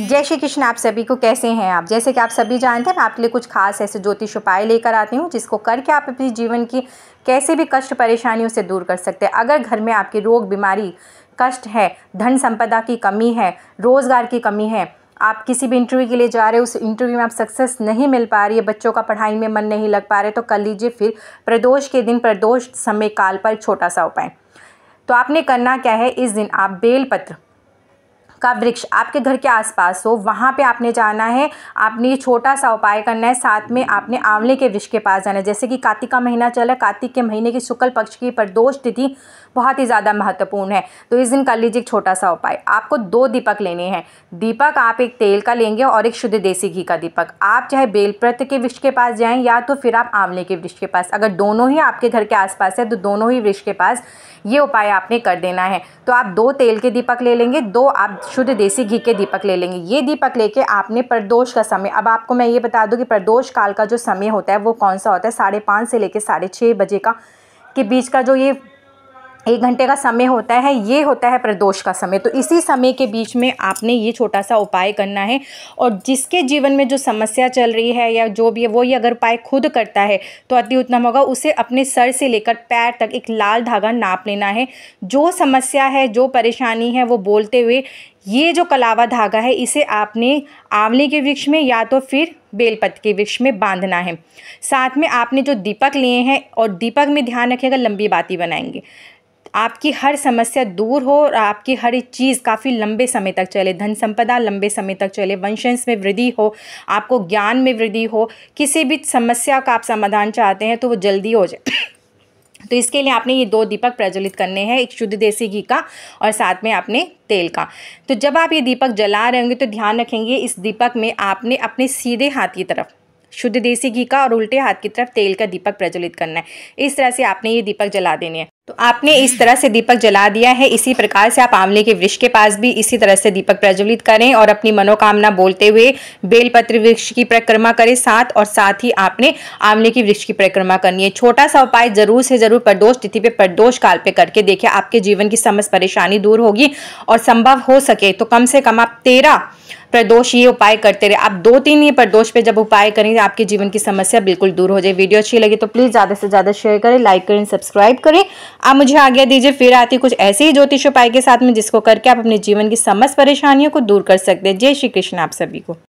जय श्री कृष्ण आप सभी को कैसे हैं आप जैसे कि आप सभी जानते हैं मैं आपके लिए कुछ खास ऐसे ज्योतिष उपाय लेकर आती हूँ जिसको करके आप अपने जीवन की कैसे भी कष्ट परेशानियों से दूर कर सकते हैं अगर घर में आपके रोग बीमारी कष्ट है धन संपदा की कमी है रोज़गार की कमी है आप किसी भी इंटरव्यू के लिए जा रहे हो उस इंटरव्यू में आप सक्सेस नहीं मिल पा रही है बच्चों का पढ़ाई में मन नहीं लग पा रहे तो कर लीजिए फिर प्रदोष के दिन प्रदोष समय काल पर छोटा सा उपाय तो आपने करना क्या है इस दिन आप बेलपत्र का वृक्ष आपके घर के आसपास हो वहाँ पे आपने जाना है आपने छोटा सा उपाय करना है साथ में आपने आंवले के वृक्ष के पास जाना है जैसे कि कार्तिक का महीना चला कार्तिक के महीने की शुक्ल पक्ष की प्रदोष तिथि बहुत ही ज़्यादा महत्वपूर्ण है तो इस दिन कर लीजिए एक छोटा सा उपाय आपको दो दीपक लेने हैं दीपक आप एक तेल का लेंगे और एक शुद्ध देसी घी का दीपक आप चाहे बेलप्रत के वृक्ष के पास जाएँ या तो फिर आप आंवले के वृक्ष के पास अगर दोनों ही आपके घर के आसपास है तो दोनों ही वृक्ष के पास ये उपाय आपने कर देना है तो आप दो तेल के दीपक ले लेंगे दो आप शुद्ध देसी घी के दीपक ले लेंगे ये दीपक लेके आपने प्रदोष का समय अब आपको मैं ये बता दूं कि प्रदोष काल का जो समय होता है वो कौन सा होता है साढ़े पाँच से लेकर साढ़े छः बजे का के बीच का जो ये एक घंटे का समय होता है ये होता है प्रदोष का समय तो इसी समय के बीच में आपने ये छोटा सा उपाय करना है और जिसके जीवन में जो समस्या चल रही है या जो भी है वो ये अगर उपाय खुद करता है तो अति उत्तम होगा उसे अपने सर से लेकर पैर तक एक लाल धागा नाप लेना है जो समस्या है जो परेशानी है वो बोलते हुए ये जो कलावा धागा है इसे आपने आंवले के वृक्ष में या तो फिर बेलपत के वृक्ष में बांधना है साथ में आपने जो दीपक लिए हैं और दीपक में ध्यान रखिएगा लंबी बाती बनाएंगे आपकी हर समस्या दूर हो और आपकी हर एक चीज़ काफ़ी लंबे समय तक चले धन संपदा लंबे समय तक चले वंशंश में वृद्धि हो आपको ज्ञान में वृद्धि हो किसी भी समस्या का आप समाधान चाहते हैं तो वो जल्दी हो जाए तो इसके लिए आपने ये दो दीपक प्रज्वलित करने हैं एक शुद्ध देसी घी का और साथ में आपने तेल का तो जब आप ये दीपक जला रहे होंगे तो ध्यान रखेंगे इस दीपक में आपने अपने सीधे हाथ की तरफ शुद्ध देसी घी का और उल्टे हाथ की तरफ तेल का दीपक प्रज्वलित करना है इस तरह से आपने ये दीपक जला देने हैं तो आपने इस तरह से दीपक जला दिया है इसी प्रकार से आप आंवले के वृक्ष के पास भी इसी तरह से दीपक प्रज्वलित करें और अपनी मनोकामना बोलते हुए बेलपत्र वृक्ष की परिक्रमा करें साथ और साथ ही आपने आंवले की वृक्ष की परिक्रमा करनी है छोटा सा उपाय जरूर से जरूर प्रदोष तिथि पे प्रदोष काल पे करके देखिए आपके जीवन की समस्त परेशानी दूर होगी और संभव हो सके तो कम से कम आप तेरह प्रदोष ये उपाय करते रहे आप दो तीन ये प्रदोष पे जब उपाय करेंगे आपके जीवन की समस्या बिल्कुल दूर हो जाए वीडियो अच्छी लगी तो प्लीज़ ज़्यादा से ज़्यादा शेयर करें लाइक करें सब्सक्राइब करें आप मुझे आज्ञा दीजिए फिर आती कुछ ऐसे ही ज्योतिष उपाय के साथ में जिसको करके आप अपने जीवन की समस्त परेशानियों को दूर कर सकते हैं जय श्री कृष्ण आप सभी को